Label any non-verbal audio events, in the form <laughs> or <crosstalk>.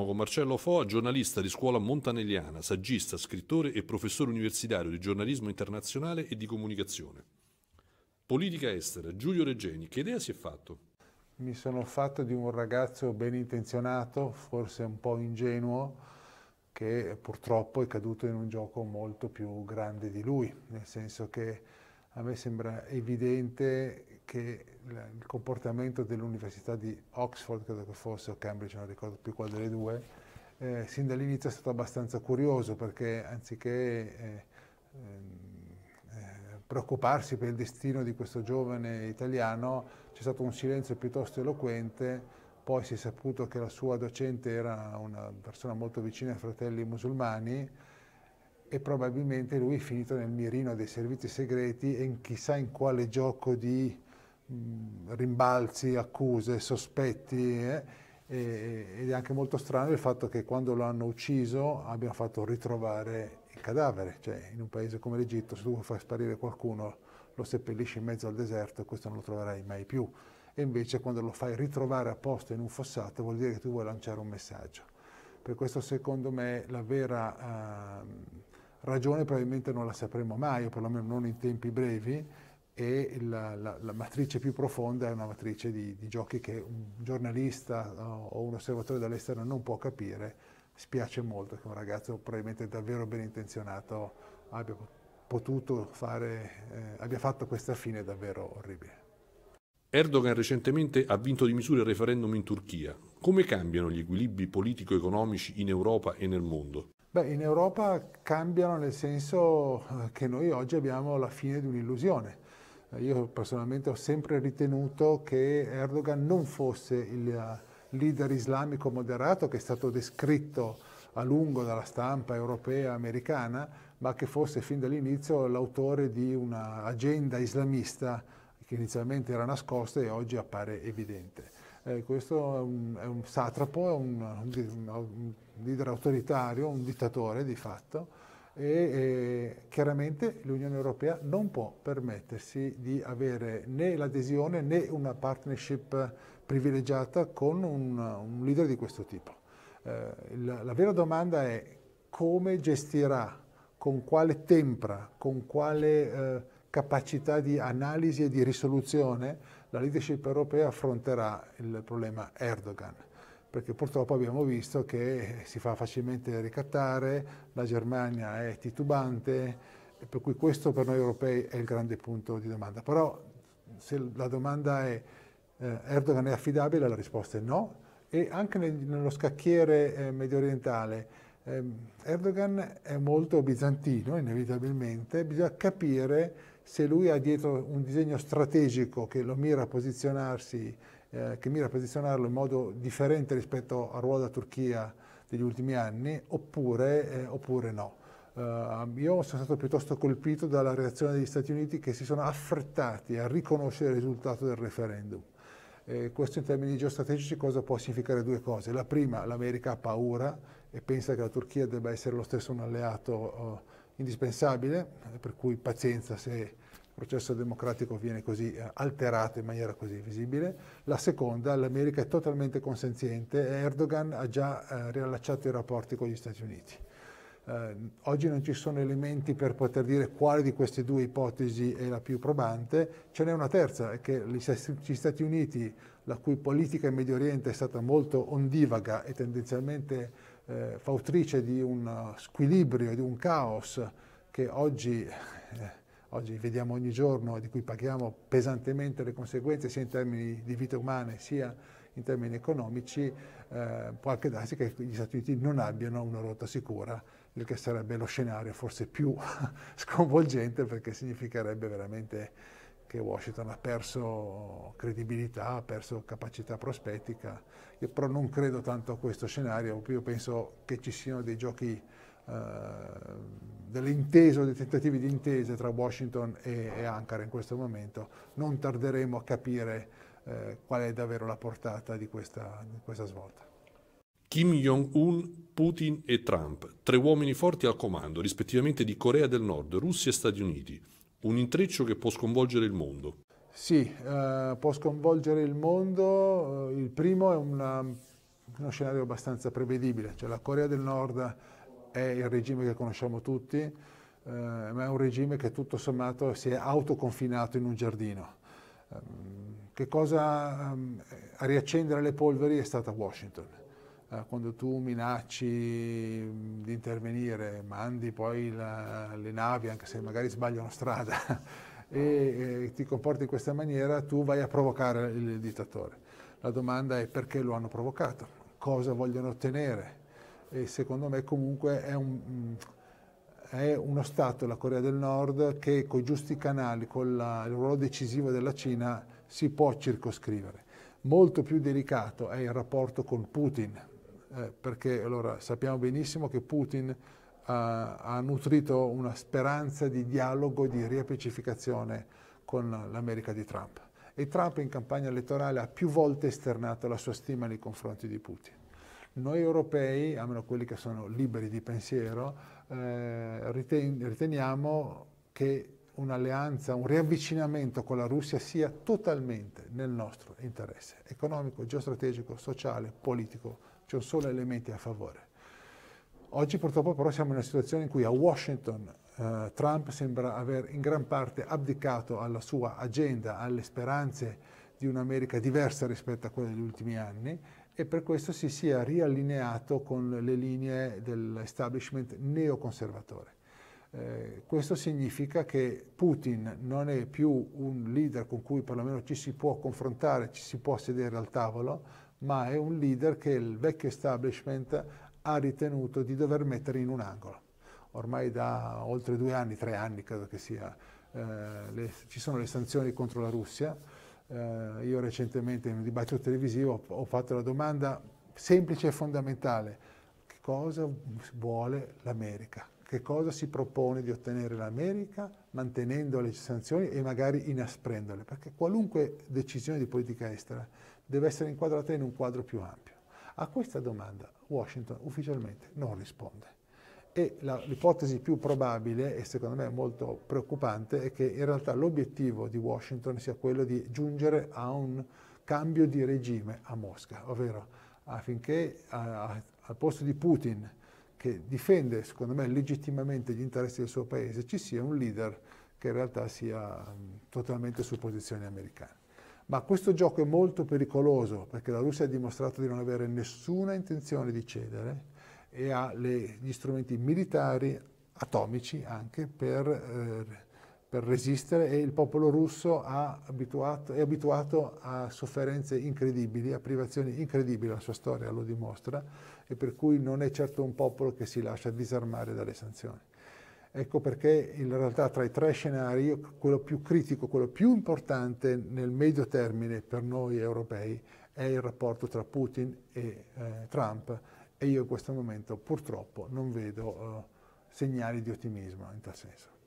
Siamo con Marcello Foa, giornalista di scuola montanelliana, saggista, scrittore e professore universitario di giornalismo internazionale e di comunicazione. Politica estera, Giulio Reggeni, che idea si è fatto? Mi sono fatto di un ragazzo ben intenzionato, forse un po' ingenuo, che purtroppo è caduto in un gioco molto più grande di lui, nel senso che a me sembra evidente che il comportamento dell'Università di Oxford, credo che fosse, o Cambridge, non ricordo più quale delle due, eh, sin dall'inizio è stato abbastanza curioso perché anziché eh, ehm, eh, preoccuparsi per il destino di questo giovane italiano c'è stato un silenzio piuttosto eloquente, poi si è saputo che la sua docente era una persona molto vicina ai fratelli musulmani, e probabilmente lui è finito nel mirino dei servizi segreti e in chissà in quale gioco di mh, mm, rimbalzi, accuse, sospetti. Eh? E, ed è anche molto strano il fatto che quando lo hanno ucciso abbiano fatto ritrovare il cadavere, cioè in un paese come l'Egitto se tu fai sparire qualcuno lo seppellisci in mezzo al deserto e questo non lo troverai mai più e invece quando lo fai ritrovare a posto in un fossato vuol dire che tu vuoi lanciare un messaggio. Per questo secondo me la vera eh, ragione probabilmente non la sapremo mai, o perlomeno non in tempi brevi, e la, la, la matrice più profonda è una matrice di, di giochi che un giornalista o un osservatore dall'esterno non può capire. Spiace molto che un ragazzo probabilmente davvero ben intenzionato abbia potuto fare, eh, abbia fatto questa fine davvero orribile. Erdogan recentemente ha vinto di misura il referendum in Turchia. Come cambiano gli equilibri politico-economici in Europa e nel mondo? Beh, in Europa cambiano nel senso eh, che noi oggi abbiamo la fine di un'illusione. Eh, io personalmente ho sempre ritenuto che Erdogan non fosse il eh, leader islamico moderato che è stato descritto a lungo dalla stampa europea e americana, ma che fosse fin dall'inizio l'autore di un'agenda islamista che inizialmente era nascosta e oggi appare evidente. Eh, questo è un, è un, satrapo, è un, un, un, leader autoritario, un dittatore di fatto e, e chiaramente l'Unione Europea non può permettersi di avere né l'adesione né una partnership privilegiata con un, leader di questo tipo. Eh, la, la vera domanda è come gestirà, con quale tempra, con quale... Eh, capacità di analisi e di risoluzione, la leadership europea affronterà il problema Erdogan perché purtroppo abbiamo visto che si fa facilmente ricattare, la Germania è titubante, per cui questo per noi europei è il grande punto di domanda. Però se la domanda è eh, Erdogan è affidabile, la risposta è no, e anche nel, nello scacchiere eh, medio orientale eh, Erdogan è molto bizantino, inevitabilmente, bisogna capire se lui ha dietro un disegno strategico che lo mira a posizionarsi, eh, che mira a posizionarlo in modo differente rispetto al ruolo della Turchia degli ultimi anni, oppure, eh, oppure no. Uh, io sono stato piuttosto colpito dalla reazione degli Stati Uniti che si sono affrettati a riconoscere il risultato del referendum. Eh, questo in termini geostrategici cosa può significare due cose. La prima, l'America ha paura e pensa che la Turchia debba essere lo stesso un alleato uh, indispensabile, eh, per cui pazienza se il processo democratico viene così eh, alterato in maniera così visibile. La seconda, l'America è totalmente consenziente e Erdogan ha già eh, riallacciato i rapporti con gli Stati Uniti. Eh, oggi non ci sono elementi per poter dire quale di queste due ipotesi è la più probante, ce n'è una terza, è che gli Stati Uniti, la cui politica in Medio Oriente è stata molto ondivaga e tendenzialmente eh, fautrice di un squilibrio, di un caos che oggi, eh, oggi vediamo ogni giorno e di cui paghiamo pesantemente le conseguenze sia in termini di vite umane sia in termini economici, eh, può anche darsi che gli Stati Uniti non abbiano una rotta sicura, il che sarebbe lo scenario forse più <laughs> sconvolgente perché significherebbe veramente che Washington ha perso credibilità, ha perso capacità prospettica. Io però non credo tanto a questo scenario, io penso che ci siano dei giochi, eh, delle intese o dei tentativi di intese tra Washington e, e, Ankara in questo momento. Non tarderemo a capire eh, qual è davvero la portata di questa, di questa svolta. Kim Jong-un, Putin e Trump, tre uomini forti al comando rispettivamente di Corea del Nord, Russia e Stati Uniti un intreccio che può sconvolgere il mondo. Sì, eh, può sconvolgere il mondo. Eh, il primo è una, uno scenario abbastanza prevedibile, cioè la Corea del Nord è il regime che conosciamo tutti, eh, ma è un regime che tutto sommato si è autoconfinato in un giardino. Ehm, che cosa ehm, a riaccendere le polveri è stata Washington, eh, quando tu minacci intervenire, mandi poi la, le navi, anche se magari sbagliano strada, <laughs> e, e ti comporti in questa maniera, tu vai a provocare il dittatore. La domanda è perché lo hanno provocato, cosa vogliono ottenere. E secondo me comunque è un, mm, è uno Stato, la Corea del Nord, che con i giusti canali, con la, il ruolo decisivo della Cina, si può circoscrivere. Molto più delicato è il rapporto con Putin, eh, perché allora, sappiamo benissimo che Putin ha, eh, ha nutrito una speranza di dialogo di riappacificazione con l'America di Trump. E Trump in campagna elettorale ha più volte esternato la sua stima nei confronti di Putin. Noi europei, a meno quelli che sono liberi di pensiero, eh, riten riteniamo che un'alleanza, un riavvicinamento con la Russia sia totalmente nel nostro interesse economico, geostrategico, sociale, politico, c'è un solo elemento a favore. Oggi purtroppo però siamo in una situazione in cui a Washington eh, Trump sembra aver in gran parte abdicato alla sua agenda, alle speranze di un'America diversa rispetto a quella degli ultimi anni e per questo si sia riallineato con le linee dell'establishment neoconservatore. Eh, questo significa che Putin non è più un leader con cui perlomeno ci si può confrontare, ci si può sedere al tavolo, ma è un leader che il vecchio establishment ha ritenuto di dover mettere in un angolo. Ormai da oltre due anni, tre anni credo che sia, eh, le, ci sono le sanzioni contro la Russia. Eh, io recentemente in un dibattito televisivo ho, ho fatto la domanda semplice e fondamentale, che cosa vuole l'America? Che cosa si propone di ottenere l'America mantenendo le sanzioni e magari inasprendole, perché qualunque decisione di politica estera deve essere inquadrata in un quadro più ampio. A questa domanda Washington ufficialmente non risponde. E l'ipotesi più probabile, e secondo me molto preoccupante, è che in realtà l'obiettivo di Washington sia quello di giungere a un cambio di regime a Mosca, ovvero affinché a, a, al posto di Putin che difende, secondo me, legittimamente gli interessi del suo paese, ci sia un leader che in realtà sia mm, totalmente su posizioni americane. Ma questo gioco è molto pericoloso perché la Russia ha dimostrato di non avere nessuna intenzione di cedere e ha le, gli strumenti militari, atomici anche, per eh, per resistere e il popolo russo abituato, è abituato a sofferenze incredibili, a privazioni incredibili, la sua storia lo dimostra, e per cui non è certo un popolo che si lascia disarmare dalle sanzioni. Ecco perché in realtà tra i tre scenari quello più critico, quello più importante nel medio termine per noi europei è il rapporto tra Putin e eh, Trump e io in questo momento purtroppo non vedo eh, segnali di ottimismo in tal senso.